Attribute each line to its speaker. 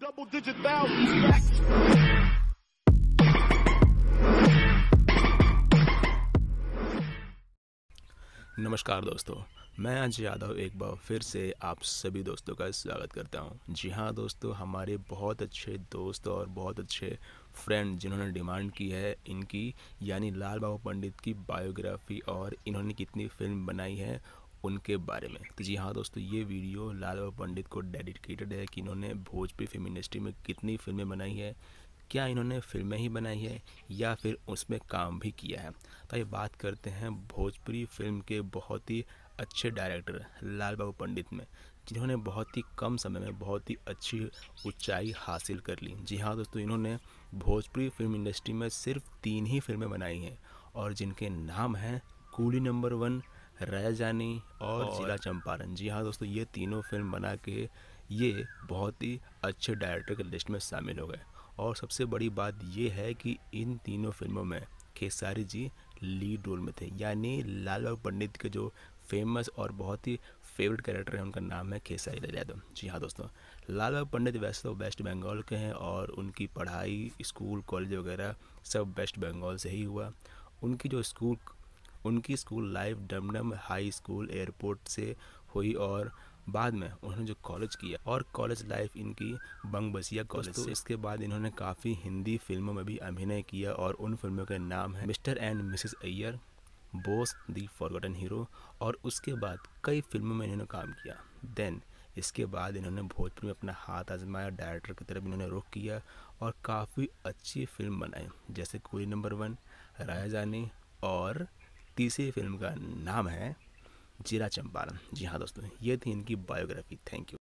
Speaker 1: Double digit thousands. नमस्कार दोस्तों मैं आज यादव एक बार फिर से आप सभी दोस्तों का स्वागत करता हूं जी हाँ दोस्तों हमारे बहुत अच्छे दोस्त और बहुत अच्छे फ्रेंड जिन्होंने डिमांड की है इनकी यानी लाल बाबू पंडित की बायोग्राफी और इन्होंने कितनी फिल्म बनाई है उनके बारे में तो जी हाँ दोस्तों ये वीडियो लाल बाबा पंडित को डेडिकेटेड है कि इन्होंने भोजपुरी फिल्म इंडस्ट्री में कितनी फिल्में बनाई है क्या इन्होंने फिल्में ही बनाई है या फिर उसमें काम भी किया है तो ये बात करते हैं भोजपुरी फिल्म के बहुत ही अच्छे डायरेक्टर लाल बाबू पंडित में जिन्होंने बहुत ही कम समय में बहुत ही अच्छी ऊंचाई हासिल कर ली जी हाँ दोस्तों इन्होंने भोजपुरी फिल्म इंडस्ट्री में सिर्फ तीन ही फिल्में बनाई हैं और जिनके नाम हैं कूली नंबर वन रैजानी और, और जिला चंपारण जी हाँ दोस्तों ये तीनों फिल्म बना के ये बहुत ही अच्छे डायरेक्टर के लिस्ट में शामिल हो गए और सबसे बड़ी बात ये है कि इन तीनों फिल्मों में खेसारी जी लीड रोल में थे यानी लाल बाबू पंडित के जो फेमस और बहुत ही फेवरेट कैरेक्टर हैं उनका नाम है खेसारी लाल यादव जी हाँ दोस्तों लाल बाबू पंडित वैसे तो वेस्ट बंगाल के हैं और उनकी पढ़ाई स्कूल कॉलेज वगैरह सब वेस्ट बंगाल से ही हुआ उनकी जो स्कूल उनकी school life Dum Dum high school airport से हुई और बाद में उन्होंने जो कॉलेज किया और कॉलेज लाइफ इनकी बंग बसिया कॉलेज तो इसके बाद इन्होंने काफ़ी हिंदी फिल्मों में भी अभिनय किया और उन फिल्मों के नाम हैं mister and missus Iyer Bose the forgotten hero और उसके बाद कई फिल्मों में इन्होंने काम किया देन इसके बाद इन्होंने भोजपुर में अपना हाथ आजमाया डायरेक्टर की तरफ इन्होंने रुख किया और काफ़ी अच्छी फिल्म बनाई जैसे कूली नंबर वन राजा जानी और तीसरी फिल्म का नाम है जीरा चंपारण जी हाँ दोस्तों ये थी इनकी बायोग्राफी थैंक यू